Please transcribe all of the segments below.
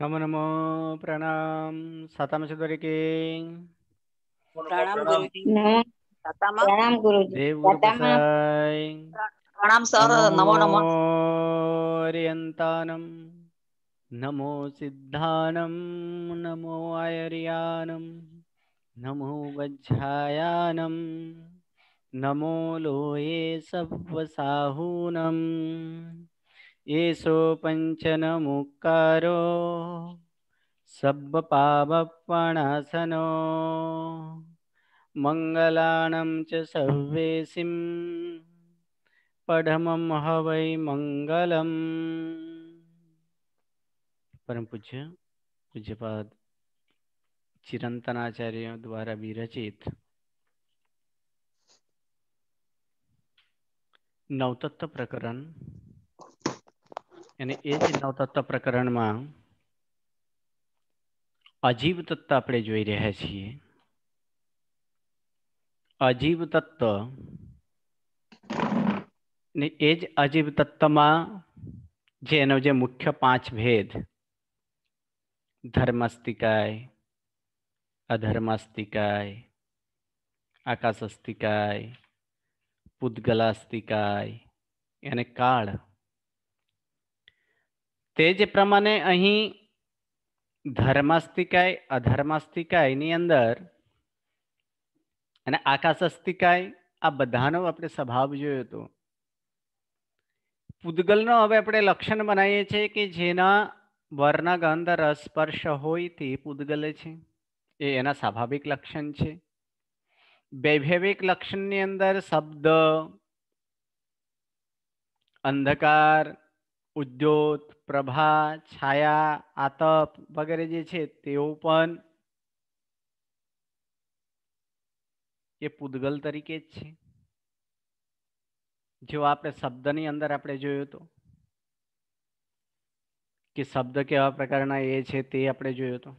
નમો નમો પ્રણામ સાતામ છે દરેકે પ્રણામ ગુરુજી સાતામાં પ્રણામ ગુરુજી દેવ ગુરુસાઈ પ્રણામ સર નમો નમો ઓરિયંતાનમ નમો સિદ્ધાનમ નમો આયર્યાનમ નમો વજ્જાયાનમ નમો લોહે સર્વસાહૂનમ એસો પંચન મુકારો સબ્બ પાવપણાસનો મંગલાણમ ચ સવેસીમ પઢમમ હવૈ મંગલમ પરમ પૂજ્ય પૂજ્યપાદ ચિરંતનાચાર્ય દ્વારા વિરચિત નવતત્વ પ્રકરણ અને એ જ નવતત્વ પ્રકરણમાં અજીવ તત્વ આપણે જોઈ રહ્યા છીએ અજીવ તત્વ ને એ જ અજીવ તત્વમાં જે એનો જે મુખ્ય પાંચ ભેદ ધર્મસ્તિકાય અધર્મસ્તિકાય આકાશસ્તિકાય પૂદગલાસ્તિકાય અને કાળ તે જ પ્રમાણે અહીં ધર્માસ્તિકાય અધર્માસ્તિકાયની અંદર અને આકાશસ્તિકાય આ બધાનો આપણે સ્વભાવ જોયો હતો પૂદગલનો હવે આપણે લક્ષણ બનાવીએ છીએ કે જેના વર્ણ ગંધ રસ સ્પર્શ હોય તે પૂદગલે છે એ એના સ્વાભાવિક લક્ષણ છે વૈભવિક લક્ષણની અંદર શબ્દ અંધકાર ઉદ્યોત પ્રભા છાયા આતપ વગેરે જે છે તેઓ પણ એ પૂદગલ તરીકે જ છે જેવો આપણે શબ્દની અંદર આપણે જોયો હતો કે શબ્દ કેવા પ્રકારના એ છે તે આપણે જોયો હતો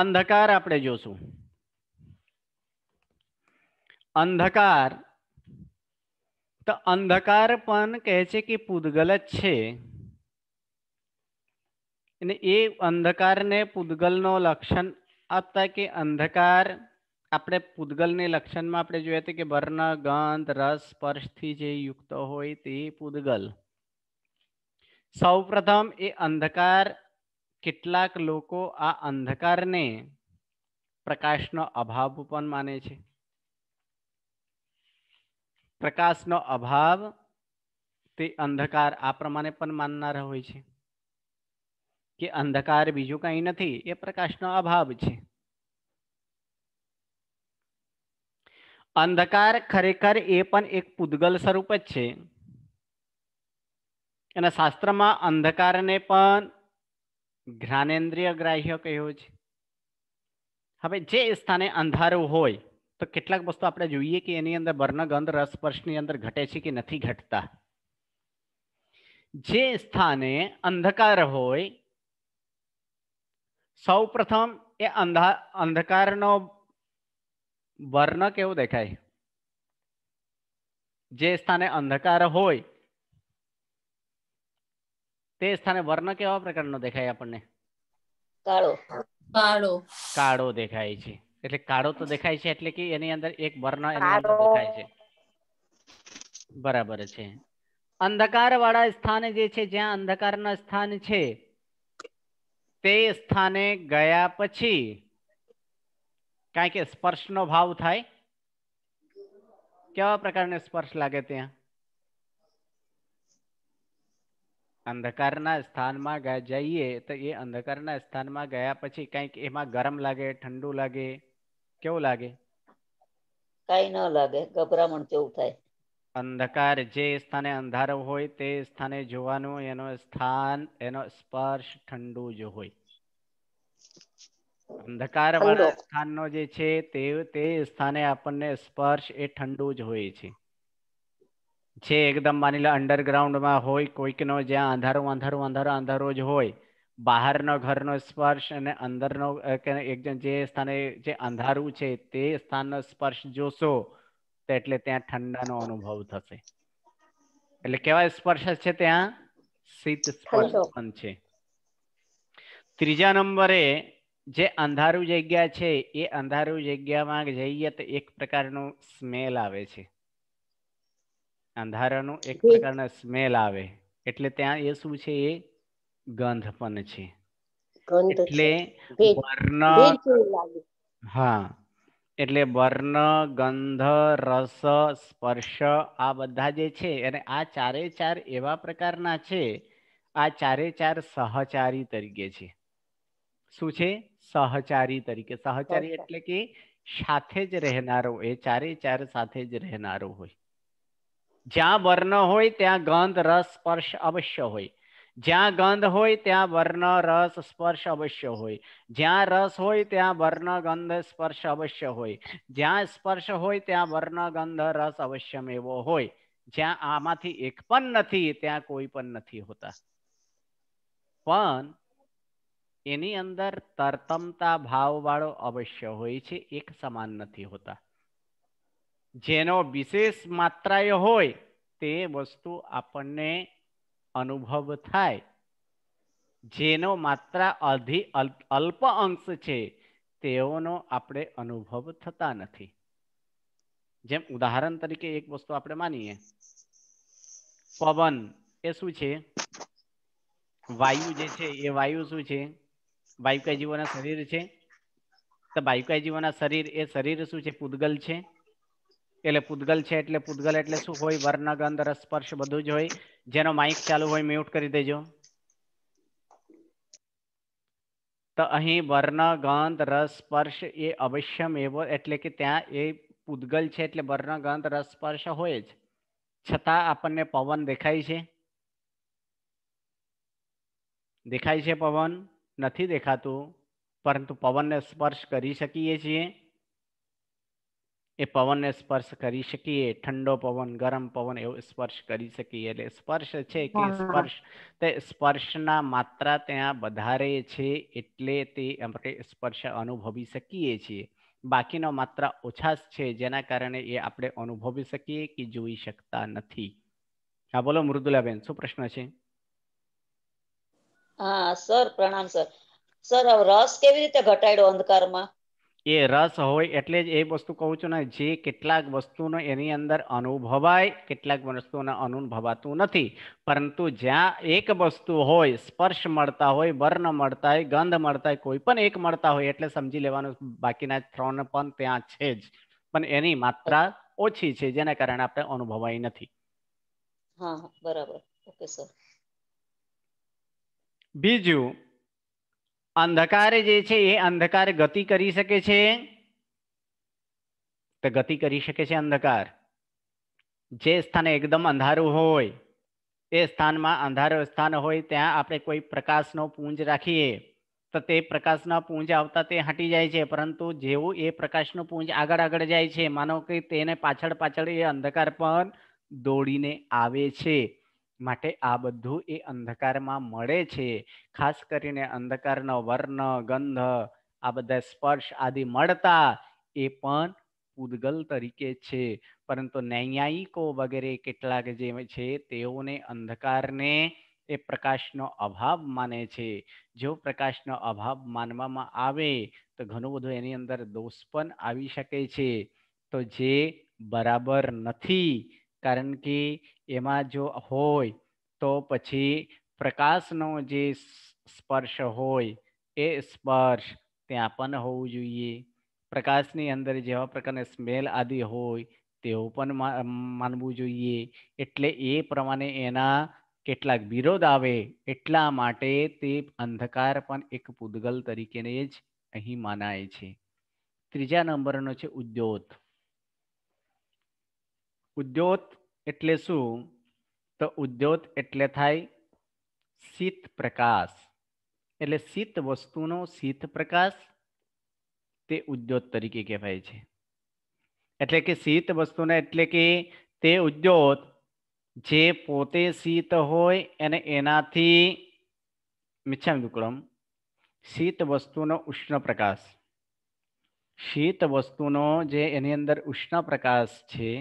અંધકાર આપણે જોશું અંધકાર તો અંધકાર પણ કહે છે કે પૂદગલ જ છે અને એ અંધકારને પૂદગલનો લક્ષણ આપતા કે અંધકાર આપણે પૂદગલને લક્ષણમાં આપણે જોઈએ હતું કે વર્ણ ગંધ રસ સ્પર્શથી જે યુક્ત હોય તે પૂદગલ સૌપ્રથમ એ અંધકાર કેટલાક લોકો આ અંધકારને પ્રકાશનો અભાવ પણ માને છે પ્રકાશનો અભાવ તે અંધકાર આ પ્રમાણે પણ માનનારા હોય છે કે અંધકાર બીજું કંઈ નથી એ પ્રકાશનો અભાવ છે અંધકાર ખરેખર એ પણ એક પૂદગલ સ્વરૂપ જ છે અને શાસ્ત્રમાં અંધકારને પણ જ્ઞાનેન્દ્રિય ગ્રાહ્ય કહ્યું છે હવે જે સ્થાને અંધારું હોય તો કેટલાક વસ્તુ આપણે જોઈએ કે એની અંદર વર્ણ ગંધ અંદર ઘટે છે કે નથી ઘટતા જે સ્થાને અંધકાર હોય સૌ પ્રથમ એ અંધા અંધકારનો વર્ણ કેવો દેખાય જે સ્થાને અંધકાર હોય તે સ્થાને વર્ણ કેવા પ્રકારનો દેખાય આપણને કાળો કાળો કાળો દેખાય છે એટલે કાળો તો દેખાય છે એટલે કે એની અંદર એક વર્ણ એની અંદર દેખાય છે બરાબર છે અંધકાર વાળા સ્થાને જે છે જ્યાં અંધકારના સ્થાન છે તે સ્થાને ગયા પછી કારણ કે સ્પર્શનો ભાવ થાય કેવા પ્રકારનો સ્પર્શ લાગે ત્યાં અંધકારના સ્થાનમાં જઈએ તો એ અંધકાર ના સ્થાનમાં ગયા પછી કંઈક એમાં ગરમ લાગે ઠંડુ લાગે કેવું લાગે કઈ ન લાગે ગભરામણ જેવું થાય અંધકાર જે સ્થાને અંધારો હોય તે સ્થાને જોવાનું એનો સ્થાન એનો સ્પર્શ ઠંડુ જ હોય અંધકાર વાળા સ્થાનનો જે છે તે તે સ્થાને આપણને સ્પર્શ એ ઠંડુ જ હોય છે જે એકદમ માની લો અંડરગ્રાઉન્ડમાં હોય કોઈકનો જ્યાં અંધારો અંધારો અંધારો અંધારો જ હોય બહારનો ઘરનો સ્પર્શ અને અંદરનો એક જે સ્થાને જે અંધારું છે તે સ્થાનનો સ્પર્શ જોશો તો એટલે ત્યાં ઠંડાનો અનુભવ થશે એટલે કેવા સ્પર્શ છે ત્યાં શીત સ્પર્શ પણ છે ત્રીજા નંબરે જે અંધારું જગ્યા છે એ અંધારું જગ્યામાં જઈએ તો એક પ્રકારનું સ્મેલ આવે છે અંધારાનું એક પ્રકારનો સ્મેલ આવે એટલે ત્યાં એ શું છે એ ગંધ પણ છે એટલે વર્ણ હા એટલે વર્ણ ગંધ રસ સ્પર્શ આ બધા જે છે અને આ ચારે ચાર એવા પ્રકારના છે આ ચારે ચાર સહચારી તરીકે છે શું છે સહચારી તરીકે સહચારી એટલે કે સાથે જ રહેનારો એ ચારે ચાર સાથે જ રહેનારો હોય જ્યાં વર્ણ હોય ત્યાં ગંધ રસ સ્પર્શ અવશ્ય હોય જ્યાં ગંધ હોય ત્યાં વર્ણ રસ સ્પર્શ અવશ્ય હોય જ્યાં રસ હોય ત્યાં વર્ણ ગંધ સ્પર્શ અવશ્ય હોય જ્યાં સ્પર્શ હોય ત્યાં વર્ણ ગંધ રસ અવશ્ય એવો હોય જ્યાં આમાંથી એક પણ નથી ત્યાં કોઈ પણ નથી હોતા પણ એની અંદર તરતમતા ભાવવાળો અવશ્ય હોય છે એક સમાન નથી હોતા જેનો વિશેષ માત્રાએ હોય તે વસ્તુ આપણને અનુભવ થાય જેનો માત્ર અધિ અલ્પ અંશ છે તેઓનો આપણે અનુભવ થતા નથી જેમ ઉદાહરણ તરીકે એક વસ્તુ આપણે માનીએ પવન એ શું છે વાયુ જે છે એ વાયુ શું છે વાયુકાય જીવોના શરીર છે તો વાયુકાય જીવોના શરીર એ શરીર શું છે પૂદગલ છે એટલે પૂતગલ છે એટલે પૂતગલ એટલે શું હોય વર્ણ ગંધ રસ બધું જ હોય જેનો માઇક ચાલુ હોય મ્યુટ કરી દેજો તો અહીં વર્ણ ગંધ રસ સ્પર્શ એ અવશ્યમ એવો એટલે કે ત્યાં એ પૂતગલ છે એટલે વર્ણ ગંધ રસ હોય જ છતાં આપણને પવન દેખાય છે દેખાય છે પવન નથી દેખાતું પરંતુ પવનને સ્પર્શ કરી શકીએ છીએ એ પવનને સ્પર્શ કરી શકીએ ઠંડો પવન ગરમ પવન એવો સ્પર્શ કરી શકીએ એટલે સ્પર્શ છે કે સ્પર્શ તે સ્પર્શના માત્રા ત્યાં વધારે છે એટલે તે આપણે સ્પર્શ અનુભવી શકીએ છીએ બાકીનો માત્ર ઓછા છે જેના કારણે એ આપણે અનુભવી શકીએ કે જોઈ શકતા નથી હા બોલો મૃદુલાબેન શું પ્રશ્ન છે હા સર પ્રણામ સર સર રસ કેવી રીતે ઘટાડ્યો અંધકારમાં એ રસ હોય એટલે જ એ વસ્તુ કહું છું ને જે કેટલાક વસ્તુનો એની અંદર અનુભવાય કેટલાક વસ્તુને અનુભવાતું નથી પરંતુ જ્યાં એક વસ્તુ હોય સ્પર્શ મળતા હોય વર્ણ મળતા હોય ગંધ મળતા હોય કોઈ પણ એક મળતા હોય એટલે સમજી લેવાનું બાકીના ત્રણ પણ ત્યાં છે જ પણ એની માત્રા ઓછી છે જેના કારણે આપણે અનુભવાય નથી હા બરાબર ઓકે સર બીજું અંધકાર જે છે એ અંધકાર ગતિ કરી શકે છે તો ગતિ કરી શકે છે અંધકાર જે સ્થાને એકદમ અંધારું હોય એ સ્થાનમાં અંધારું સ્થાન હોય ત્યાં આપણે કોઈ પ્રકાશનો પૂંજ રાખીએ તો તે પ્રકાશના પૂંજ આવતા તે હટી જાય છે પરંતુ જેવું એ પ્રકાશનો પૂંજ આગળ આગળ જાય છે માનો કે તેને પાછળ પાછળ એ અંધકાર પણ દોડીને આવે છે માટે આ બધું એ અંધકારમાં મળે છે ખાસ કરીને અંધકારનો વર્ણ ગંધ આ બધા સ્પર્શ આદિ મળતા એ પણ પૂદગલ તરીકે છે પરંતુ ન્યાયિકો વગેરે કેટલાક જે છે તેઓને અંધકારને એ પ્રકાશનો અભાવ માને છે જો પ્રકાશનો અભાવ માનવામાં આવે તો ઘણું બધું એની અંદર દોષ પણ આવી શકે છે તો જે બરાબર નથી કારણ કે એમાં જો હોય તો પછી પ્રકાશનો જે સ્પર્શ હોય એ સ્પર્શ ત્યાં પણ હોવું જોઈએ પ્રકાશની અંદર જેવા પ્રકારના સ્મેલ આદિ હોય તેવું પણ માનવું જોઈએ એટલે એ પ્રમાણે એના કેટલાક વિરોધ આવે એટલા માટે તે અંધકાર પણ એક પૂદગલ તરીકેને જ અહીં માનાય છે ત્રીજા નંબરનો છે ઉદ્યોત ઉદ્યોત એટલે શું તો ઉદ્યોત એટલે થાય શીત પ્રકાશ એટલે શીત વસ્તુનો શીત પ્રકાશ તે ઉદ્યોત તરીકે કહેવાય છે એટલે કે શીત વસ્તુને એટલે કે તે ઉદ્યોત જે પોતે શીત હોય અને એનાથી મિચ્છામ વિક્રમ શીત વસ્તુનો ઉષ્ણ પ્રકાશ શીત વસ્તુનો જે એની અંદર ઉષ્ણ પ્રકાશ છે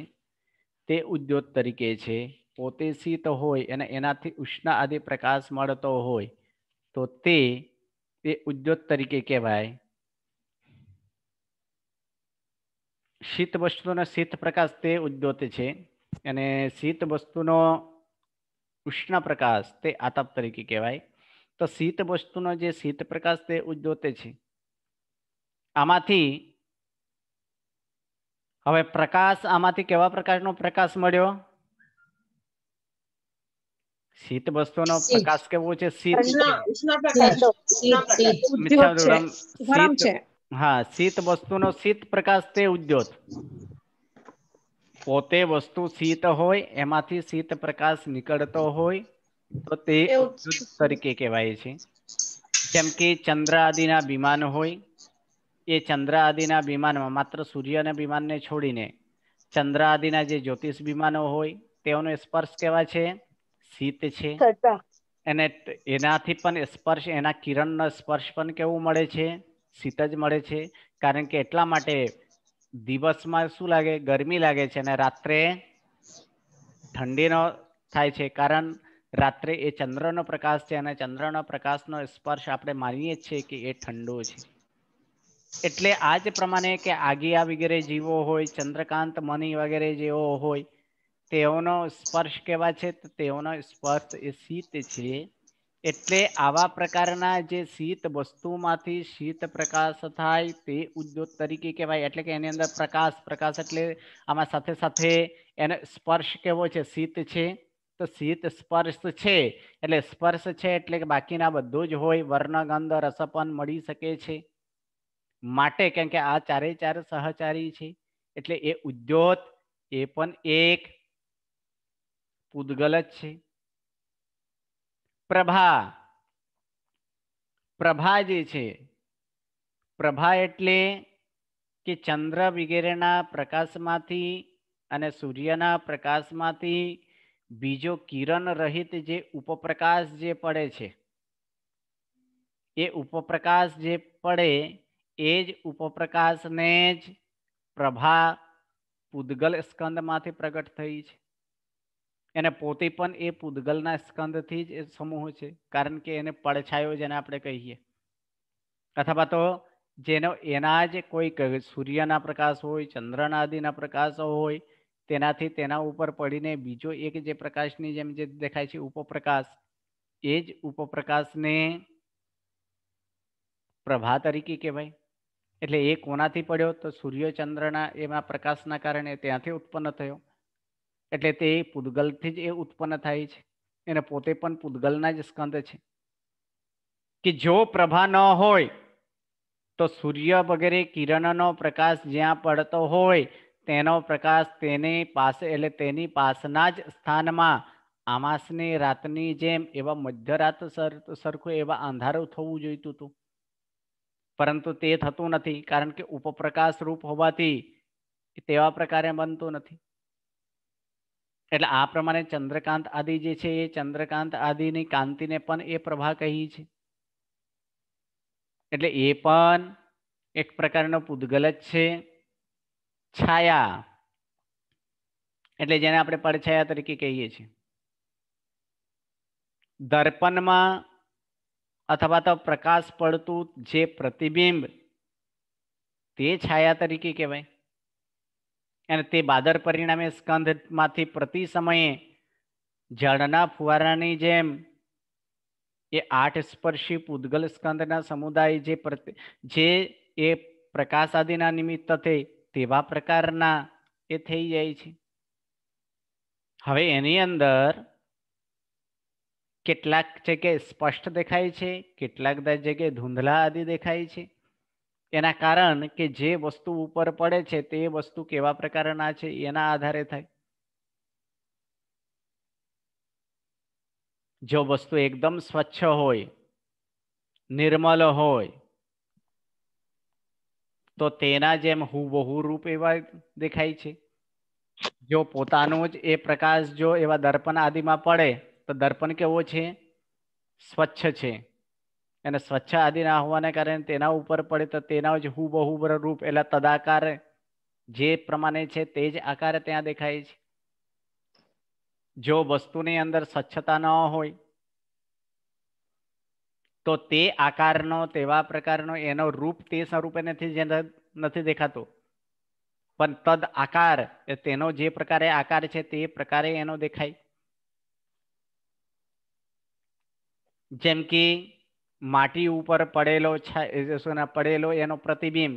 તે ઉદ્યોગ તરીકે છે પોતે શીત હોય અને એનાથી ઉષ્ણ આદિ પ્રકાશ મળતો હોય તો તે તે ઉદ્યોગ તરીકે કહેવાય શીત વસ્તુનો શીત પ્રકાશ તે ઉદ્યોત છે અને શીત વસ્તુનો ઉષ્ણ પ્રકાશ તે આતપ તરીકે કહેવાય તો શીત વસ્તુનો જે શીત પ્રકાશ તે ઉદ્યોત છે આમાંથી હવે પ્રકાશ આમાંથી કેવા પ્રકારનો પ્રકાશ મળ્યો શીત વસ્તુનો પ્રકાશ કેવો છે હા શીત વસ્તુનો શીત પ્રકાશ તે ઉદ્યોત પોતે વસ્તુ શીત હોય એમાંથી શીત પ્રકાશ નીકળતો હોય તો તે તરીકે કહેવાય છે જેમ કે ચંદ્ર આદિના વિમાન હોય એ ચંદ્ર આદિના વિમાનમાં માત્ર સૂર્યના વિમાનને છોડીને ચંદ્ર આદિના જે જ્યોતિષ વિમાનો હોય તેઓનો સ્પર્શ કેવા છે શીત છે અને એનાથી પણ સ્પર્શ એના કિરણનો સ્પર્શ પણ કેવું મળે છે શીત જ મળે છે કારણ કે એટલા માટે દિવસમાં શું લાગે ગરમી લાગે છે અને રાત્રે ઠંડીનો થાય છે કારણ રાત્રે એ ચંદ્રનો પ્રકાશ છે અને ચંદ્રનો પ્રકાશનો સ્પર્શ આપણે માનીએ છીએ કે એ ઠંડો છે એટલે આ જ પ્રમાણે કે આગિયા વગેરે જીવો હોય ચંદ્રકાંત મની વગેરે જેવો હોય તેઓનો સ્પર્શ કેવા છે તો તેઓનો સ્પર્શ એ શીત છે એટલે આવા પ્રકારના જે શીત વસ્તુમાંથી શીત પ્રકાશ થાય તે ઉદ્યોગ તરીકે કહેવાય એટલે કે એની અંદર પ્રકાશ પ્રકાશ એટલે આમાં સાથે સાથે એને સ્પર્શ કેવો છે શીત છે તો શીત સ્પર્શ છે એટલે સ્પર્શ છે એટલે કે બાકીના બધું જ હોય વર્ણગંધ રસપન મળી શકે છે માટે કેમ કે આ ચારે ચાર સહચારી છે એટલે એ ઉદ્યોત એ પણ એક પૂદગલ જ છે પ્રભા પ્રભા જે છે પ્રભા એટલે કે ચંદ્ર વગેરેના પ્રકાશમાંથી અને સૂર્યના પ્રકાશમાંથી બીજો કિરણ રહિત જે ઉપપ્રકાશ જે પડે છે એ ઉપપ્રકાશ જે પડે એ જ ઉપપ્રકાશને જ પ્રભા પૂદગલ સ્કંદમાંથી પ્રગટ થઈ છે એને પોતે પણ એ પૂદગલના સ્કંદથી જ એ સમૂહ છે કારણ કે એને પડછાયો જેને આપણે કહીએ અથવા તો જેનો એના જ કોઈ સૂર્યના પ્રકાશ હોય ચંદ્રના આદિના પ્રકાશ હોય તેનાથી તેના ઉપર પડીને બીજો એક જે પ્રકાશની જેમ જે દેખાય છે ઉપપ્રકાશ એ જ ઉપપ્રકાશને પ્રભા તરીકે કહેવાય એટલે એ કોનાથી પડ્યો તો સૂર્યચંદ્રના એમાં પ્રકાશના કારણે ત્યાંથી ઉત્પન્ન થયો એટલે તે પૂદગલથી જ એ ઉત્પન્ન થાય છે એને પોતે પણ પૂદગલના જ સ્કંદ છે કે જો પ્રભા ન હોય તો સૂર્ય વગેરે કિરણનો પ્રકાશ જ્યાં પડતો હોય તેનો પ્રકાશ તેની પાસે એટલે તેની પાસના જ સ્થાનમાં આમાસની રાતની જેમ એવા મધ્યરાત સરખું એવા અંધારું થવું જોઈતું હતું પરંતુ તે થતું નથી કારણ કે ઉપપ્રકાશ રૂપ હોવાથી તેવા પ્રકારે બનતું નથી એટલે આ પ્રમાણે ચંદ્રકાંત આદિ જે છે એ ચંદ્રકાંત આદિની કાંતિને પણ એ પ્રભા કહી છે એટલે એ પણ એક પ્રકારનો પૂદગલ જ છે છાયા એટલે જેને આપણે પડછાયા તરીકે કહીએ છીએ દર્પણમાં અથવા તો પ્રકાશ પડતું જે પ્રતિબિંબ તે છાયા તરીકે કહેવાય અને તે બાદર પરિણામે સ્કંધમાંથી પ્રતિ સમયે જળના ફુવારાની જેમ એ આઠ સ્પર્શી પૂદગલ સ્કંદના સમુદાય જે જે એ પ્રકાશ આદિના નિમિત્ત થઈ તેવા પ્રકારના એ થઈ જાય છે હવે એની અંદર કેટલાક જગ્યાએ સ્પષ્ટ દેખાય છે કેટલાક જગ્યાએ ધૂંધલા આદિ દેખાય છે એના કારણ કે જે વસ્તુ ઉપર પડે છે તે વસ્તુ કેવા પ્રકારના છે એના આધારે થાય જો વસ્તુ એકદમ સ્વચ્છ હોય નિર્મલ હોય તો તેના જેમ હુબહુ રૂપ એવા દેખાય છે જો પોતાનો જ એ પ્રકાશ જો એવા દર્પણ આદિમાં પડે તો દર્પણ કેવો છે સ્વચ્છ છે અને સ્વચ્છ આદિ ના હોવાને કારણે તેના ઉપર પડે તો તેના જ હુબહુબ રૂપ એટલે તદાકાર જે પ્રમાણે છે તે જ આકાર ત્યાં દેખાય છે જો વસ્તુની અંદર સ્વચ્છતા ન હોય તો તે આકારનો તેવા પ્રકારનો એનો રૂપ તે સ્વરૂપે નથી જે નથી દેખાતો પણ તદ આકાર તેનો જે પ્રકારે આકાર છે તે પ્રકારે એનો દેખાય જેમ કે માટી ઉપર પડેલો છાય પડેલો એનો પ્રતિબિંબ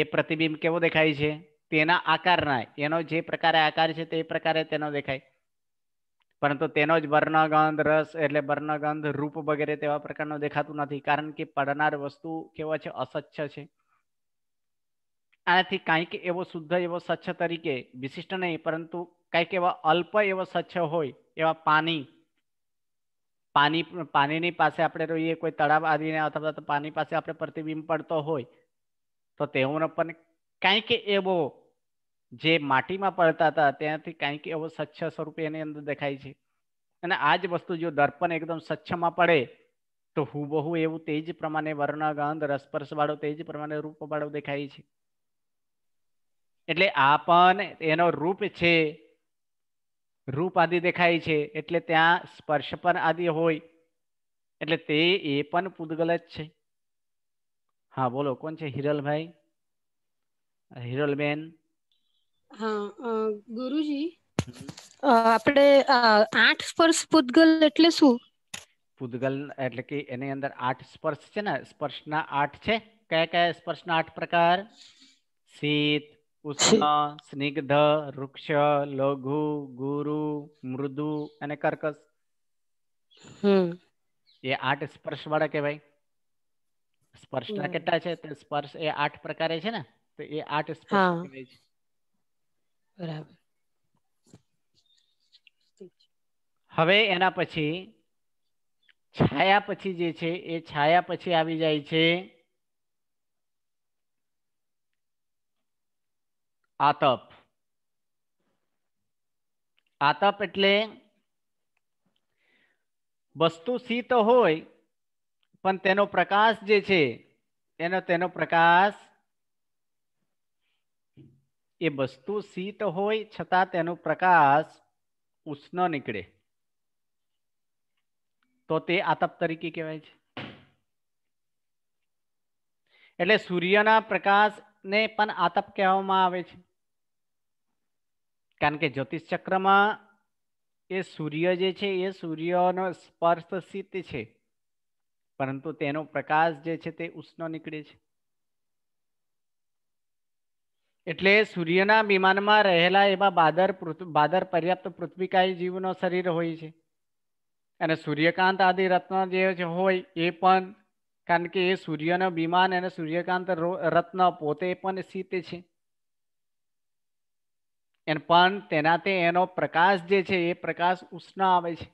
એ પ્રતિબિંબ કેવો દેખાય છે તેના આકારના એનો જે પ્રકારે આકાર છે તે પ્રકારે તેનો દેખાય પરંતુ તેનો જ વર્ણગંધ રસ એટલે વર્ણગંધ રૂપ વગેરે તેવા પ્રકારનો દેખાતું નથી કારણ કે પડનાર વસ્તુ કેવા છે અસચ્છ છે આનાથી કાંઈક એવો શુદ્ધ એવો સચ્છ તરીકે વિશિષ્ટ નહીં પરંતુ કંઈક એવા અલ્પ એવો સ્વચ્છ હોય એવા પાણી પાણી પાણીની પાસે આપણે રહીએ કોઈ તળાવ આવીને અથવા તો પાણી પાસે આપણે પ્રતિબિંબ પડતો હોય તો તેઓનો પણ કંઈક એવો જે માટીમાં પડતા હતા ત્યાંથી કંઈક એવો સ્વચ્છ સ્વરૂપે એની અંદર દેખાય છે અને આ જ વસ્તુ જો દર્પણ એકદમ સ્વચ્છમાં પડે તો હુબહુ એવું તેજ પ્રમાણે વર્ણગંધ ગંધ રસપર્શવાળો તેજ પ્રમાણે રૂપવાળો દેખાય છે એટલે આ પણ એનો રૂપ છે રૂપ આદિ દેખાય છે એટલે ત્યાં સ્પર્શ પણ આદિ હોય એટલે તે એ પણ પૂદગલ જ છે હા બોલો કોણ છે હિરલભાઈ હિરલબેન હા ગુરુજી આપણે આઠ સ્પર્શ પૂદગલ એટલે શું પૂદગલ એટલે કે એની અંદર આઠ સ્પર્શ છે ને સ્પર્શના આઠ છે કયા કયા સ્પર્શના આઠ પ્રકાર શીત ઉષ્ણ સ્નિગ્ધ વૃક્ષ લઘુ ગુરુ મૃદુ અને કર્કશ એ આઠ સ્પર્શ વાળા કહેવાય સ્પર્શના કેટલા છે તો સ્પર્શ એ આઠ પ્રકારે છે ને તો એ આઠ સ્પર્શ બરાબર હવે એના પછી છાયા પછી જે છે એ છાયા પછી આવી જાય છે આતપ આતપ એટલે વસ્તુ શીત હોય પણ તેનો પ્રકાશ જે છે એનો તેનો પ્રકાશ એ વસ્તુ શીત હોય છતાં તેનો પ્રકાશ ઉષ્ણ નીકળે તો તે આતપ તરીકે કહેવાય છે એટલે સૂર્યના પ્રકાશ ને પણ આતપ કહેવામાં આવે છે કારણ કે જ્યોતિષ ચક્રમાં એ સૂર્ય જે છે એ સૂર્યનો સ્પર્શ સ્પર્શસિત છે પરંતુ તેનો પ્રકાશ જે છે તે ઉષ્ણ નીકળે છે એટલે સૂર્યના વિમાનમાં રહેલા એવા બાદર બાદર પર્યાપ્ત પૃથ્વીકાય જીવનો શરીર હોય છે અને સૂર્યકાંત આદિ રત્ન જે હોય એ પણ કારણ કે એ સૂર્યનો વિમાન અને સૂર્યકાંત રત્ન પોતે પણ સ્થિત છે એન પણ તેનાથી એનો પ્રકાશ જે છે એ પ્રકાશ ઉષ્ણ આવે છે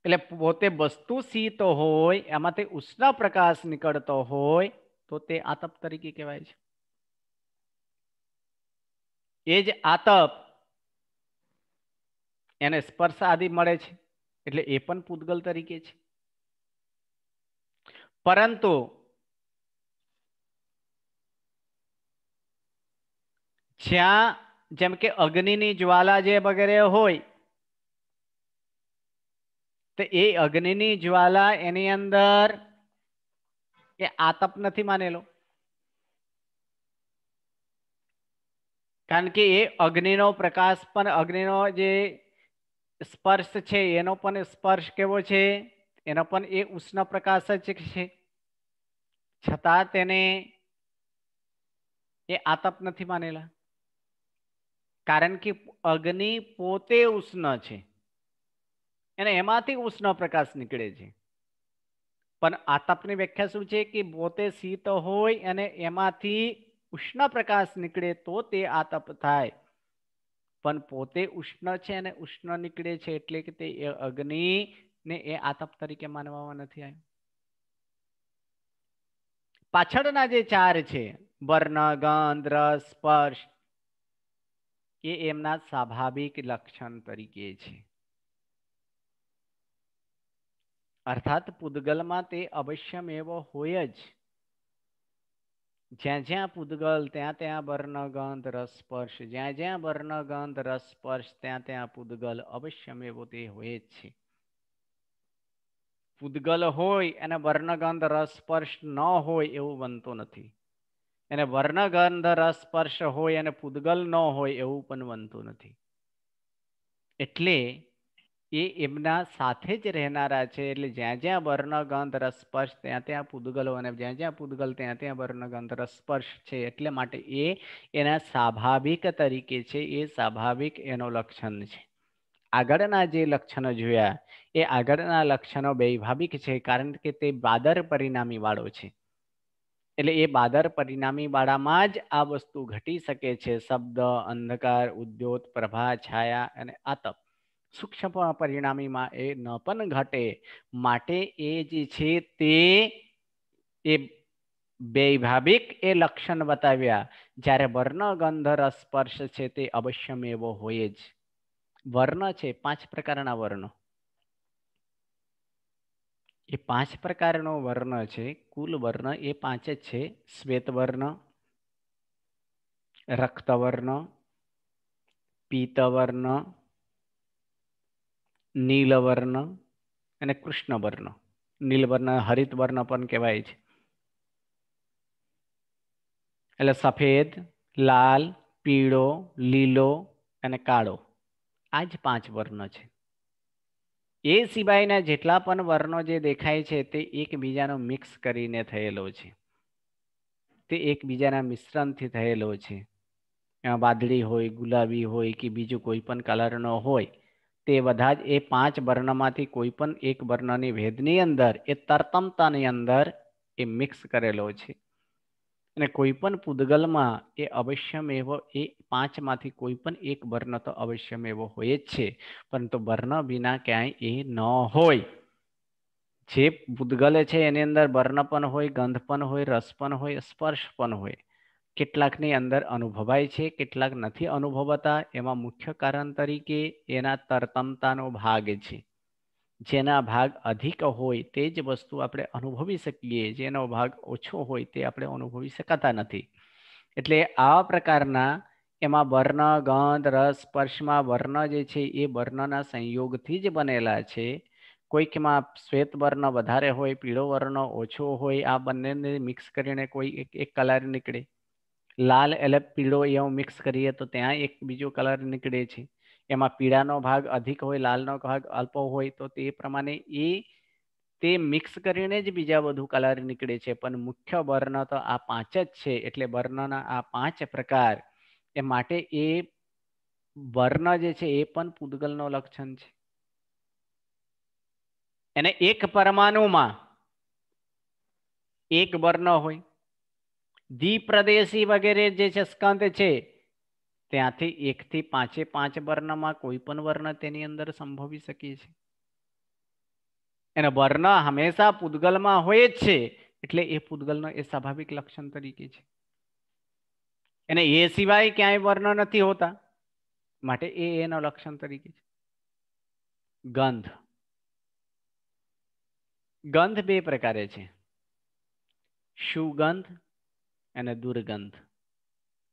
એટલે પોતે વસ્તુ શીત હોય એમાંથી ઉષ્ણ પ્રકાશ નીકળતો હોય તો તે આતપ તરીકે કહેવાય છે એ જ આતપ એને સ્પર્શ આદિ મળે છે એટલે એ પણ પૂતગલ તરીકે છે પરંતુ જ્યાં જેમ કે અગ્નિની જ્વાલા જે વગેરે હોય તો એ અગ્નિની જ્વાલા એની અંદર એ આતપ નથી માનેલો કારણ કે એ અગ્નિનો પ્રકાશ પણ અગ્નિનો જે સ્પર્શ છે એનો પણ સ્પર્શ કેવો છે એનો પણ એ ઉષ્ણ પ્રકાશ જ છે છતાં તેને એ આતપ નથી માનેલા કારણ કે અગ્નિ પોતે ઉષ્ણ છે અને એમાંથી ઉષ્ણ પ્રકાશ નીકળે છે પણ આતપની વ્યાખ્યા શું છે કે પોતે શીત હોય અને એમાંથી ઉષ્ણ પ્રકાશ નીકળે તો તે આતપ થાય પણ પોતે ઉષ્ણ છે અને ઉષ્ણ નીકળે છે એટલે કે તે અગ્નિ ને એ આતપ તરીકે માનવામાં નથી આવ્યો પાછળના જે ચાર છે વર્ણ ગંધ રસ સ્પર્શ એ એમના સ્વાભાવિક લક્ષણ તરીકે છે અર્થાત પૂદગલમાં તે અવશ્યમ એવો હોય જ જ્યાં જ્યાં પૂદગલ ત્યાં ત્યાં વર્ણ ગંધ રસ સ્પર્શ જ્યાં જ્યાં વર્ણ ગંધ રસ સ્પર્શ ત્યાં ત્યાં પૂદગલ અવશ્યમ એવો તે હોય જ છે પૂદગલ હોય એને વર્ણગંધ રસ સ્પર્શ ન હોય એવું બનતું નથી એને વર્ણગંધ રસ સ્પર્શ હોય અને પૂદગલ ન હોય એવું પણ બનતું નથી એટલે એ એમના સાથે જ રહેનારા છે એટલે જ્યાં જ્યાં વર્ણગંધ રસ સ્પર્શ ત્યાં ત્યાં પૂદગલો અને જ્યાં જ્યાં પૂદગલ ત્યાં ત્યાં વર્ણગંધ રસ છે એટલે માટે એ એના સ્વાભાવિક તરીકે છે એ સ્વાભાવિક એનો લક્ષણ છે આગળના જે લક્ષણો જોયા એ આગળના લક્ષણો વૈભાવિક છે કારણ કે તે બાદર પરિણામી વાળો છે એટલે એ બાદર પરિણામી વાળામાં જ આ વસ્તુ ઘટી શકે છે શબ્દ અંધકાર ઉદ્યોત પ્રભા છાયા અને આતપ સૂક્ષ્મ પરિણામીમાં એ ન પણ ઘટે માટે એ જે છે તે એ વૈભાવિક એ લક્ષણ બતાવ્યા જ્યારે વર્ણ ગંધ રસ સ્પર્શ છે તે એવો હોય જ વર્ણ છે પાંચ પ્રકારના વર્ણો એ પાંચ પ્રકારનો વર્ણ છે કુલ વર્ણ એ પાંચ જ છે શ્વેતવર્ણ રક્તવર્ણ પીતવર્ણ નીલવર્ણ અને કૃષ્ણવર્ણ નીલવર્ણ હરિતવર્ણ પણ કહેવાય છે એટલે સફેદ લાલ પીળો લીલો અને કાળો આ જ પાંચ વર્ણો છે એ સિવાયના જેટલા પણ વર્ણો જે દેખાય છે તે એકબીજાનો મિક્સ કરીને થયેલો છે તે એકબીજાના મિશ્રણથી થયેલો છે એમાં વાદળી હોય ગુલાબી હોય કે બીજું કોઈ પણ કલરનો હોય તે બધા જ એ પાંચ વર્ણમાંથી કોઈ પણ એક વર્ણની ભેદની અંદર એ તરતમતાની અંદર એ મિક્સ કરેલો છે અને કોઈ પણ પૂદગલમાં એ અવશ્યમ એવો એ પાંચમાંથી કોઈ પણ એક વર્ણ તો અવશ્યમ એવો હોય જ છે પરંતુ વર્ણ વિના ક્યાંય એ ન હોય જે પૂદગલ છે એની અંદર વર્ણ પણ હોય ગંધ પણ હોય રસ પણ હોય સ્પર્શ પણ હોય કેટલાકની અંદર અનુભવાય છે કેટલાક નથી અનુભવતા એમાં મુખ્ય કારણ તરીકે એના તરતમતાનો ભાગ છે જેના ભાગ અધિક હોય તે જ વસ્તુ આપણે અનુભવી શકીએ જેનો ભાગ ઓછો હોય તે આપણે અનુભવી શકાતા નથી એટલે આવા પ્રકારના એમાં વર્ણ ગંધ રસ સ્પર્શમાં વર્ણ જે છે એ વર્ણના સંયોગથી જ બનેલા છે કોઈકમાં શ્વેત વર્ણ વધારે હોય પીળો વર્ણ ઓછો હોય આ બંનેને મિક્સ કરીને કોઈ એક એક કલર નીકળે લાલ એટલે પીળો એવું મિક્સ કરીએ તો ત્યાં એક બીજો કલર નીકળે છે એમાં પીળાનો ભાગ અધિક હોય લાલનો ભાગ અલ્પ હોય તો તે પ્રમાણે એ તે મિક્સ કરીને જ બીજા બધું કલર નીકળે છે પણ મુખ્ય વર્ણ તો આ પાંચ જ છે એટલે વર્ણના આ પાંચ પ્રકાર એ માટે એ વર્ણ જે છે એ પણ પૂતગલનો લક્ષણ છે એને એક પરમાણુમાં એક વર્ણ હોય દ્વિપ્રદેશી વગેરે જે છે સ્કંદ છે ત્યાંથી એકથી પાંચે પાંચ વર્ણમાં કોઈ પણ વર્ણ તેની અંદર સંભવી શકીએ છીએ એનો વર્ણ હંમેશા પૂદગલમાં હોય જ છે એટલે એ પૂદગલનો એ સ્વાભાવિક લક્ષણ તરીકે છે એને એ સિવાય ક્યાંય વર્ણ નથી હોતા માટે એ એનો લક્ષણ તરીકે છે ગંધ ગંધ બે પ્રકારે છે સુગંધ અને દુર્ગંધ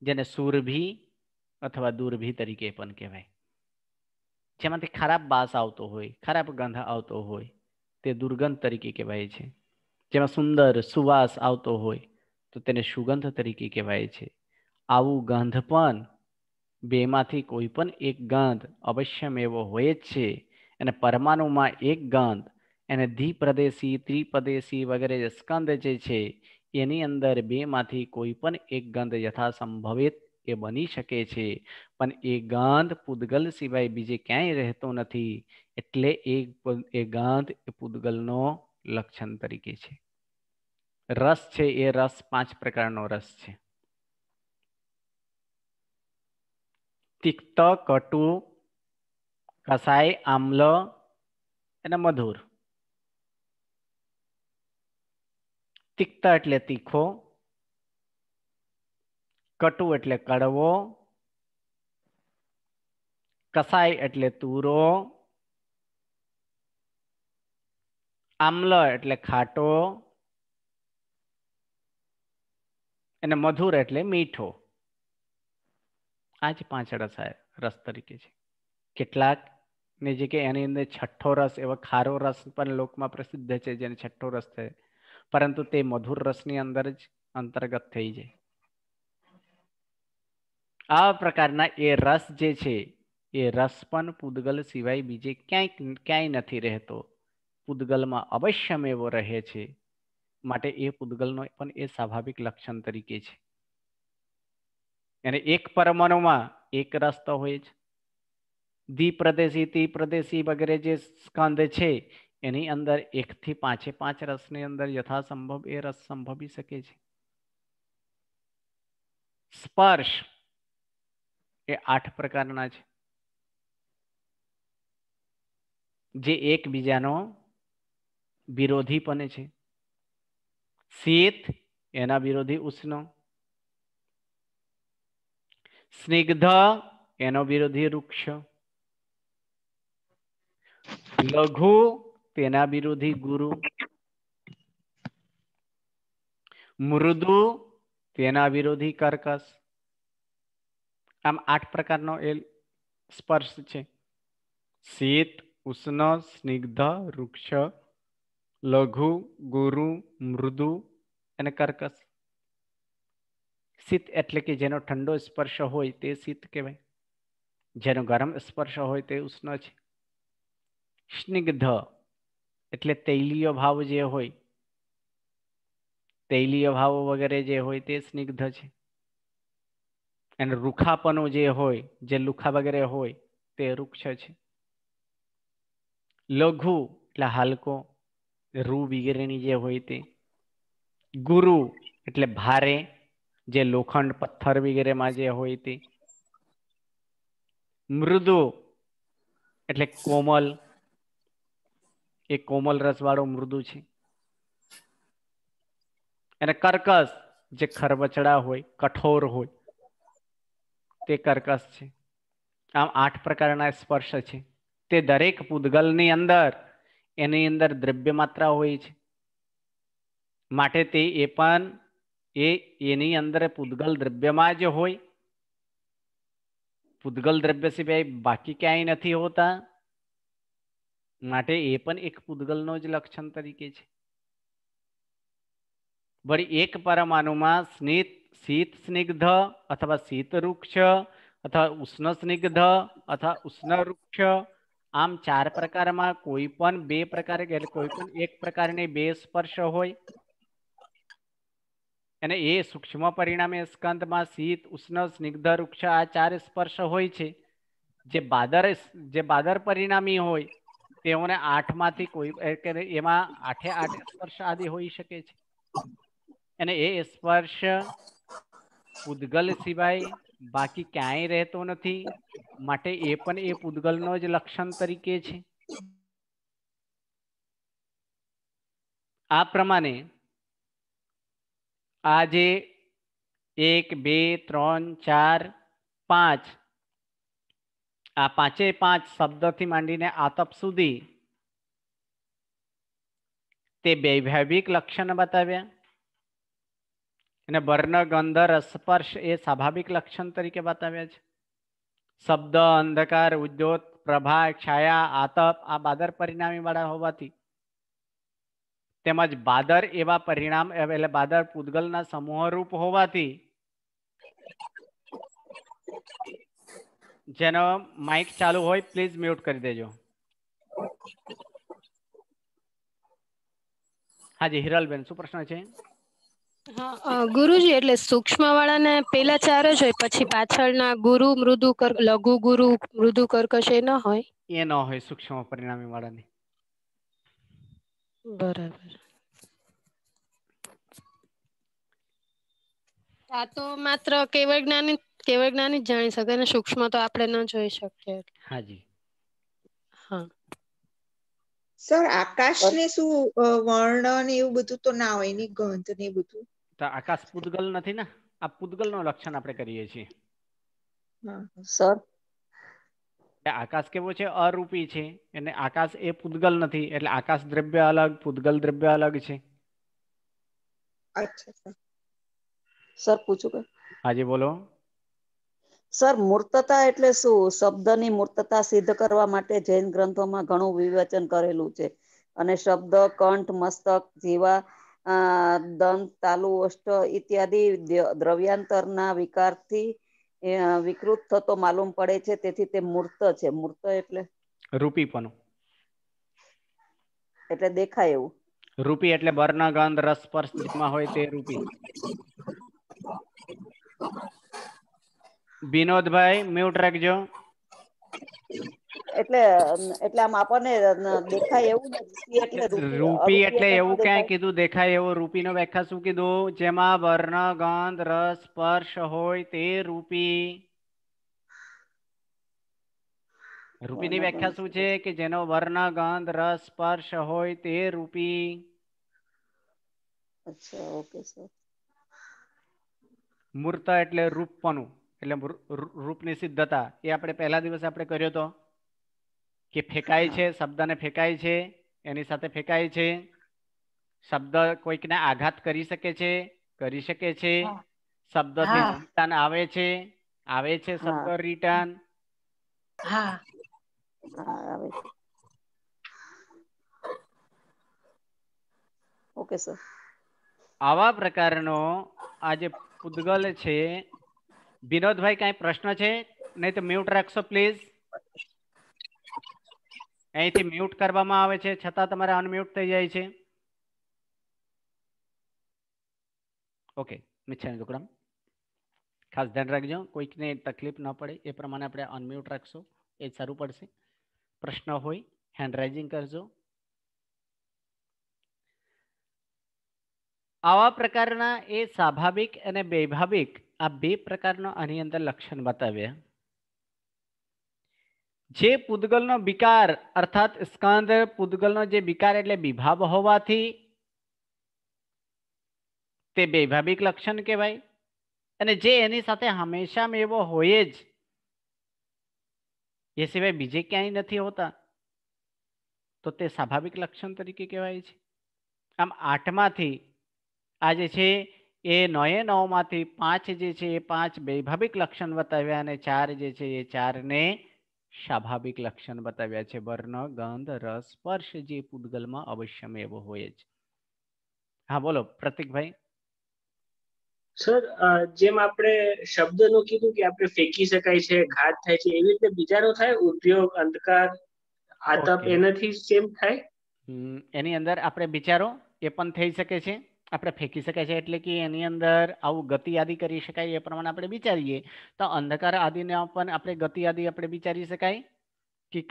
જેને સુરભી અથવા દૂરભી તરીકે પણ કહેવાય જેમાંથી ખરાબ બાસ આવતો હોય ખરાબ ગંધ આવતો હોય તે દુર્ગંધ તરીકે કહેવાય છે જેમાં સુંદર સુવાસ આવતો હોય તો તેને સુગંધ તરીકે કહેવાય છે આવું ગંધ પણ બેમાંથી કોઈ પણ એક ગંધ અવશ્ય એવો હોય જ છે અને પરમાણુમાં એક ગંધ એને દ્વિપ્રદેશી ત્રિપ્રદેશી વગેરે સ્કંદ જે છે એની અંદર બેમાંથી કોઈ પણ એક ગંધ યથા સંભવિત એ બની શકે છે પણ એ ગાંધ પૂદગલ સિવાય બીજે ક્યાંય રહેતો નથી એટલે એ એ ગાંધ એ પૂદગલનો લક્ષણ તરીકે છે રસ છે એ રસ પાંચ પ્રકારનો રસ છે તિક્ત કટુ કસાય આમ્લ અને મધુર તિક્ત એટલે તીખો કટુ એટલે કડવો કસાય એટલે તુરો આમલ એટલે ખાટો અને મધુર એટલે મીઠો આ જ પાંચ રસ રસ તરીકે છે કેટલાક ને જે કે એની અંદર છઠ્ઠો રસ એવો ખારો રસ પણ લોકમાં પ્રસિદ્ધ છે જેને છઠ્ઠો રસ છે પરંતુ તે મધુર રસની અંદર જ અંતર્ગત થઈ જાય આ પ્રકારના એ રસ જે છે એ રસ પણ પૂદગલ સિવાય બીજે ક્યાંય ક્યાંય નથી રહેતો પૂદગલમાં અવશ્યમ એવો રહે છે માટે એ પૂદગલનો પણ એ સ્વાભાવિક લક્ષણ તરીકે છે અને એક પરમાણુમાં એક રસ તો હોય જ દ્વિપ્રદેશી ત્રિપ્રદેશી વગેરે જે સ્કંદ છે એની અંદર એકથી પાંચે પાંચ રસની અંદર યથાસંભવ એ રસ સંભવી શકે છે સ્પર્શ એ આઠ પ્રકારના છે જે એકબીજાનો વિરોધી પણ છે શીત એના વિરોધી ઉષ્ણ સ્નિગ્ધ એનો વિરોધી વૃક્ષ લઘુ તેના વિરોધી ગુરુ મૃદુ તેના વિરોધી કર્કશ આમ આઠ પ્રકારનો એ સ્પર્શ છે શીત ઉષ્ણ સ્નિગ્ધ વૃક્ષ લઘુ ગુરુ મૃદુ અને કર્કશ શીત એટલે કે જેનો ઠંડો સ્પર્શ હોય તે શીત કહેવાય જેનો ગરમ સ્પર્શ હોય તે ઉષ્ણ છે સ્નિગ્ધ એટલે તૈલીય ભાવ જે હોય તૈલીય ભાવ વગેરે જે હોય તે સ્નિગ્ધ છે અને રૂખાપનો જે હોય જે લુખા વગેરે હોય તે વૃક્ષ છે લઘુ એટલે હાલકો રૂ વગેરેની જે હોય તે ગુરુ એટલે ભારે જે લોખંડ પથ્થર વગેરેમાં જે હોય તે મૃદુ એટલે કોમલ એ કોમલ રસવાળો મૃદુ છે અને કર્કશ જે ખરબચડા હોય કઠોર હોય તે કર્કશ છે આમ આઠ પ્રકારના સ્પર્શ છે તે દરેક પૂદગલની અંદર એની અંદર દ્રવ્ય માત્રા હોય છે માટે તે એ પણ એ એની અંદર પૂદગલ દ્રવ્યમાં જ હોય પૂદગલ દ્રવ્ય સિવાય બાકી ક્યાંય નથી હોતા માટે એ પણ એક પૂદગલનો જ લક્ષણ તરીકે છે વળી એક પરમાણુમાં સ્નિત શીત સ્નિગ્ધ અથવા શીત વૃક્ષ અથવા ઉષ્ણ સ્નિગ્ધ અથવા ઉષ્ણ વૃક્ષ આમ ચાર પ્રકારમાં કોઈ પણ બે પ્રકારે કોઈ પણ એક પ્રકારની બે સ્પર્શ હોય અને એ સૂક્ષ્મ પરિણામે સ્કંદમાં શીત ઉષ્ણ સ્નિગ્ધ વૃક્ષ આ ચાર સ્પર્શ હોય છે જે બાદર જે બાદર પરિણામી હોય તેઓને આઠમાંથી કોઈ એમાં આઠે આઠ સ્પર્શ આદિ હોઈ શકે છે અને એ સ્પર્શ પૂદગલ સિવાય બાકી ક્યાંય રહેતો નથી માટે એ પણ એ પૂદગલનો જ લક્ષણ તરીકે છે આ પ્રમાણે આ જે એક બે ત્રણ ચાર પાંચ આ પાંચે પાંચ શબ્દથી માંડીને આતપ સુધી તે વૈભાવિક લક્ષણ બતાવ્યા અને વર્ણ ગંધ સ્પર્શ એ સ્વાભાવિક લક્ષણ તરીકે બતાવ્યા છે શબ્દ અંધકાર ઉદ્યોત પ્રભા છાયા આતપ આ બાદર પરિણામી વાળા હોવાથી તેમજ બાદર એવા પરિણામ એટલે બાદર પૂતગલના સમૂહરૂપ હોવાથી જેનો માઇક ચાલુ હોય પ્લીઝ મ્યુટ કરી દેજો હાજી હિરલબેન શું પ્રશ્ન છે હા ગુરુજી એટલે સૂક્ષ્મ વાળાને પેલા ચાર જ હોય પછી પાછળના ગુરુ મૃદુ કર લઘુ ગુરુ મૃદુ કર્કશ એ ન હોય એ ન હોય સૂક્ષ્મ પરિણામી વાળાને બરાબર આ તો માત્ર કેવળ જ્ઞાની કેવળ જ્ઞાની જ જાણી શકે ને સૂક્ષ્મ તો આપણે ન જોઈ શકીએ હાજી હા સર આકાશ ને શું વર્ણ ને એવું બધું તો ના હોય ની ગંધ ને બધું તો આકાશ પૂતગલ નથી ને આ પૂતગલ નું લક્ષણ આપણે કરીએ છીએ સર આકાશ કેવો છે અરૂપી છે અને આકાશ એ પૂતગલ નથી એટલે આકાશ દ્રવ્ય અલગ પૂતગલ દ્રવ્ય અલગ છે સર પૂછું કે હાજી બોલો સર મૂર્તતા એટલે શું શબ્દની મૂર્તતા સિદ્ધ કરવા માટે જૈન ગ્રંથોમાં ઘણું વિવેચન કરેલું છે અને શબ્દ કંઠ મસ્તક જીવા દંત તાલુ અષ્ટ ઇત્યાદિ દ્રવ્યાંતરના વિકારથી વિકૃત થતો માલુમ પડે છે તેથી તે મૂર્ત છે મૂર્ત એટલે રૂપીપણું એટલે દેખાય એવું રૂપી એટલે બર્ણ ગંધ રસ સ્પર્શમાં હોય તે રૂપી વિનોદભાઈ મ્યુટ રાખજો એટલે એટલે આમ આપણને દેખાય એવું એટલે રૂપી એટલે એવું ક્યાંય કીધું દેખાય એવો રૂપી નો વ્યાખ્યા શું કીધું જેમાં વર્ણ ગંધ રસ સ્પર્શ હોય તે રૂપી રૂપી ની વ્યાખ્યા શું છે કે જેનો વર્ણ ગંધ રસ સ્પર્શ હોય તે રૂપી અચ્છા ઓકે સર મૂર્ત એટલે રૂપપનું એટલે રૂપની સિદ્ધતા એ આપણે પહેલા દિવસે આપણે કર્યો તો કે ફેંકાય છે શબ્દને ફેંકાય છે એની સાથે ફેંકાય છે શબ્દ કોઈકને આઘાત કરી શકે છે કરી શકે છે શબ્દથી રિટર્ન આવે છે આવે છે શબ્દ રિટર્ન ઓકે સર આવા પ્રકારનો આ જે પૂદગલ છે વિનોદભાઈ કાંઈ પ્રશ્ન છે નહીં તો મ્યુટ રાખશો પ્લીઝ અહીંથી મ્યુટ કરવામાં આવે છે છતાં તમારે અનમ્યુટ થઈ જાય છે ઓકે મિચ્છાની દુકડમ ખાસ ધ્યાન રાખજો કોઈકને તકલીફ ન પડે એ પ્રમાણે આપણે અનમ્યુટ રાખશું એ સારું પડશે પ્રશ્ન હોય હેન્ડ રાઇઝિંગ કરજો આવા પ્રકારના એ સ્વાભાવિક અને વૈભાવિક આ બે પ્રકારના આની અંદર લક્ષણ બતાવ્યા જે પૂદગલનો વિકાર અર્થાત સ્કંદ પૂદગલનો જે વિકાર એટલે વિભાવ હોવાથી તે વૈભાવિક લક્ષણ કહેવાય અને જે એની સાથે હંમેશા એવો હોય જ એ સિવાય બીજે ક્યાંય નથી હોતા તો તે સ્વાભાવિક લક્ષણ તરીકે કહેવાય છે આમ આઠમાંથી આ જે છે એ નવે નવમાંથી પાંચ જે છે એ પાંચ વૈભાવિક લક્ષણ બતાવ્યા અને ચાર જે છે એ ચારને સ્વાભાવિક લક્ષણ બતાવ્યા છે વર્ણ ગંધ રસ સ્પર્શ જે પૂતગલમાં અવશ્યમે એવો હોય જ હા બોલો પ્રતિકભાઈ સર જેમ આપણે શબ્દનું કીધું કે આપણે ફેંકી શકાય છે ઘાત થાય છે એવી રીતે બીજાનો થાય ઉદ્યોગ અંધકાર આતપ એનાથી સેમ થાય એની અંદર આપણે વિચારો એ પણ થઈ શકે છે આપણે ફેંકી શકાય છે એટલે કે એની અંદર આવું ગતિ આદિ કરી શકાય એ પ્રમાણે આપણે વિચારીએ તો અંધકાર આદિને પણ આપણે ગતિ આદિ આપણે વિચારી શકાય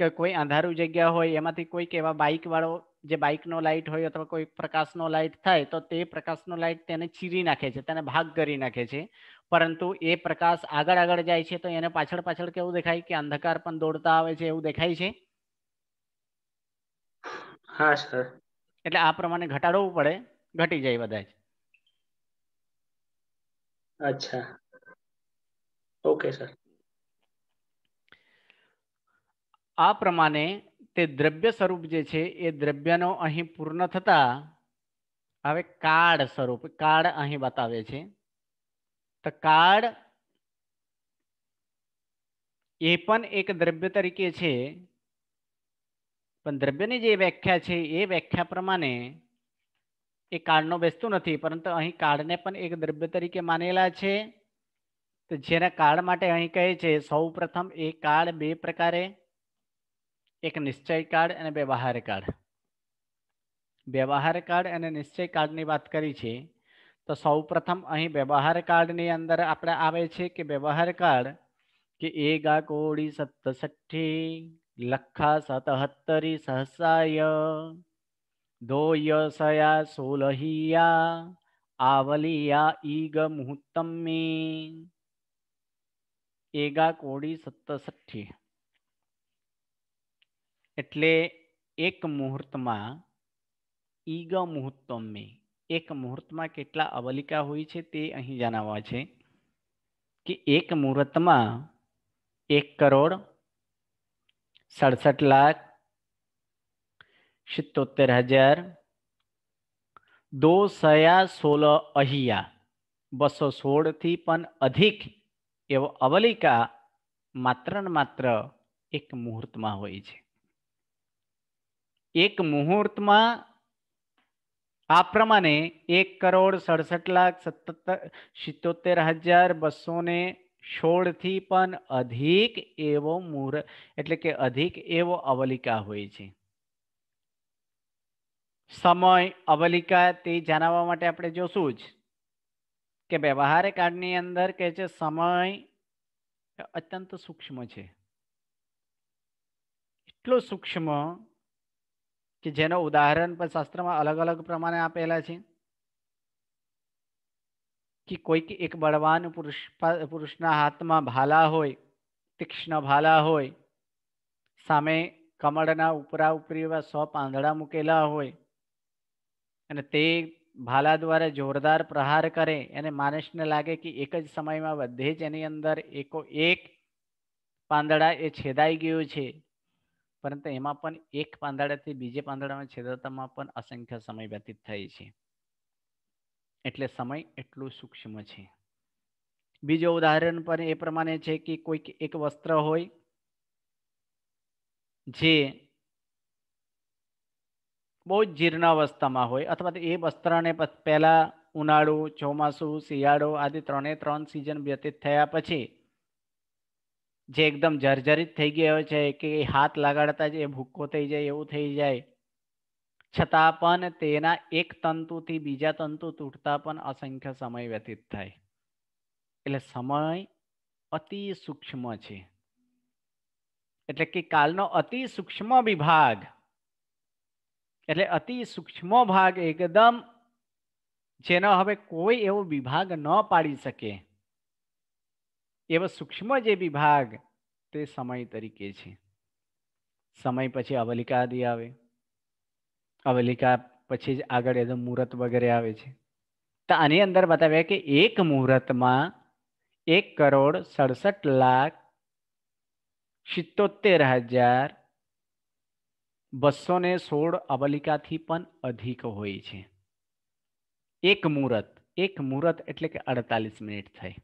કે કોઈ અંધારું જગ્યા હોય એમાંથી કોઈક એવા બાઇકવાળો જે બાઇકનો લાઇટ હોય અથવા કોઈ પ્રકાશનો લાઇટ થાય તો તે પ્રકાશનો લાઇટ તેને ચીરી નાખે છે તેને ભાગ કરી નાખે છે પરંતુ એ પ્રકાશ આગળ આગળ જાય છે તો એને પાછળ પાછળ કેવું દેખાય કે અંધકાર પણ દોડતા આવે છે એવું દેખાય છે હા સર એટલે આ પ્રમાણે ઘટાડવું પડે ઘટી જાય બધા જ અચ્છા ઓકે સર આ પ્રમાણે તે દ્રવ્ય સ્વરૂપ જે છે એ દ્રવ્યનો અહીં પૂર્ણ થતા હવે કાળ સ્વરૂપ કાળ અહીં બતાવે છે તો કાળ એ પણ એક દ્રવ્ય તરીકે છે પણ દ્રવ્યની જે વ્યાખ્યા છે એ વ્યાખ્યા પ્રમાણે એ કાર્ડનો બેસતું નથી પરંતુ અહીં કાર્ડને પણ એક દ્રવ્ય તરીકે માનેલા છે તો જેના કાર્ડ માટે અહીં કહે છે સૌ પ્રથમ એ કાર્ડ બે પ્રકારે એક નિશ્ચય કાર્ડ અને વ્યવહાર કાર્ડ વ્યવહાર કાર્ડ અને નિશ્ચય કાર્ડની વાત કરી છે તો સૌ પ્રથમ અહીં વ્યવહાર કાર્ડની અંદર આપણે આવે છે કે વ્યવહાર કાર્ડ કે એગા કોળી સત્તસઠી લખા સતહત્તરી સહસાય દોયસયા સોલહિયા આવલિયા ઈગ મુહૂર્તમે એગા કોડી સત્તસઠ્ઠી એટલે એક મુહૂર્તમાં ઈગ મુહૂર્તમે એક મુહૂર્તમાં કેટલા અવલિકા હોય છે તે અહીં જણાવવા છે કે એક મુહૂર્તમાં એક કરોડ સડસઠ લાખ સિત્તોતેર હજાર દો સયા સોલ અહિયા બસો સોળથી પણ અધિક એવો અવલિકા માત્ર ને માત્ર એક મુહૂર્તમાં હોય છે એક મુહૂર્તમાં આ પ્રમાણે એક કરોડ સડસઠ લાખ સત્તર સિત્તોતેર હજાર બસો ને સોળથી પણ અધિક એવો મુહૂર્ત એટલે કે અધિક એવો અવલિકા હોય છે સમય અવલિકા તે જણાવવા માટે આપણે જોશું જ કે વ્યવહાર કાર્ડની અંદર કહે છે સમય અત્યંત સૂક્ષ્મ છે એટલો સૂક્ષ્મ કે જેનો ઉદાહરણ પણ શાસ્ત્રમાં અલગ અલગ પ્રમાણે આપેલા છે કે કોઈક એક બળવાન પુરુષ પુરુષના હાથમાં ભાલા હોય તીક્ષ્ણ ભાલા હોય સામે કમળના ઉપરા ઉપરી એવા સો પાંદડા મૂકેલા હોય અને તે ભાલા દ્વારા જોરદાર પ્રહાર કરે અને માણસને લાગે કે એક જ સમયમાં બધે જ એની અંદર એકો એક પાંદડા એ છેદાઈ ગયું છે પરંતુ એમાં પણ એક પાંદડાથી બીજે પાંદડામાં છેદાતામાં પણ અસંખ્ય સમય વ્યતીત થાય છે એટલે સમય એટલું સૂક્ષ્મ છે બીજો ઉદાહરણ પણ એ પ્રમાણે છે કે કોઈક એક વસ્ત્ર હોય જે બહુ જ જીર્ણાવસ્થામાં હોય અથવા તો એ વસ્ત્રને પહેલાં ઉનાળુ ચોમાસું શિયાળો આદિ ત્રણે ત્રણ સિઝન વ્યતીત થયા પછી જે એકદમ જર્જરિત થઈ ગયો છે કે એ હાથ લગાડતા જ એ ભૂક્કો થઈ જાય એવું થઈ જાય છતાં પણ તેના એક તંતુથી બીજા તંતુ તૂટતા પણ અસંખ્ય સમય વ્યતીત થાય એટલે સમય અતિ સૂક્ષ્મ છે એટલે કે કાલનો અતિ સૂક્ષ્મ વિભાગ એટલે અતિ સૂક્ષ્મ ભાગ એકદમ જેનો હવે કોઈ એવો વિભાગ ન પાડી શકે એવો સૂક્ષ્મ જે વિભાગ તે સમય તરીકે છે સમય પછી અવલિકાદિ આવે અવલિકા પછી જ આગળ એકદમ મુહૂર્ત વગેરે આવે છે તો આની અંદર બતાવ્યા કે એક મુહૂર્તમાં એક કરોડ સડસઠ લાખ સિત્તોતેર હજાર બસો ને સોળ અબલિકાથી પણ અધિક હોય છે એક મુહૂર્ત એક મુહૂર્ત એટલે કે અડતાલીસ મિનિટ થાય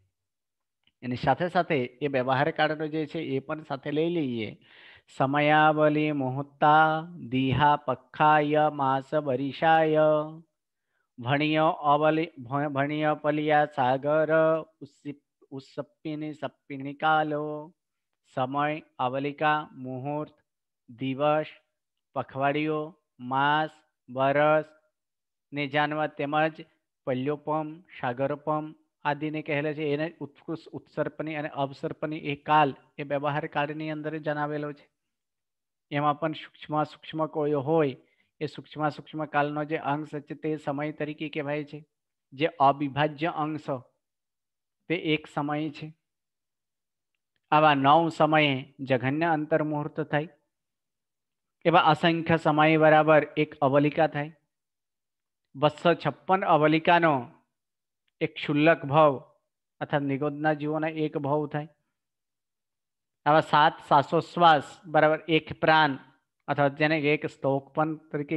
એની સાથે સાથે એ વ્યવહાર કાળનો જે છે એ પણ સાથે લઈ લઈએ સમયાવલી મુહૂર્તા દીહા પખાય માસ વરિષાય ભણિય અવલી ભણિય પલિયા સાગર ઉસપ્પિની સપ્પિની કાલો સમય અવલિકા મુહૂર્ત દિવસ પખવાડિયો માસ વરસ ને જાનવા તેમજ પલ્યોપમ સાગરોપમ આદિને કહેલે છે એને ઉત્કૃષ્ટ ઉત્સર્પની અને અવસર્પની એ કાલ એ વ્યવહાર કાળની અંદર જણાવેલો છે એમાં પણ સૂક્ષ્મ સૂક્ષ્મ કોયો હોય એ સૂક્ષ્મ સૂક્ષ્મ કાળનો જે અંશ છે તે સમય તરીકે કહેવાય છે જે અવિભાજ્ય અંશ તે એક સમય છે આવા નવ સમયે જઘન્ય અંતર્મુહૂર્ત થાય एवं असंख्य समय बराबर एक अवलिका थे बस्सो छप्पन अवलिका नो एक क्षुल्लक भव अर्थात निगोदना जीवन एक भव थे आवा सात श्वासोश्वास बराबर एक प्राण अथवा एक स्तोक तरीके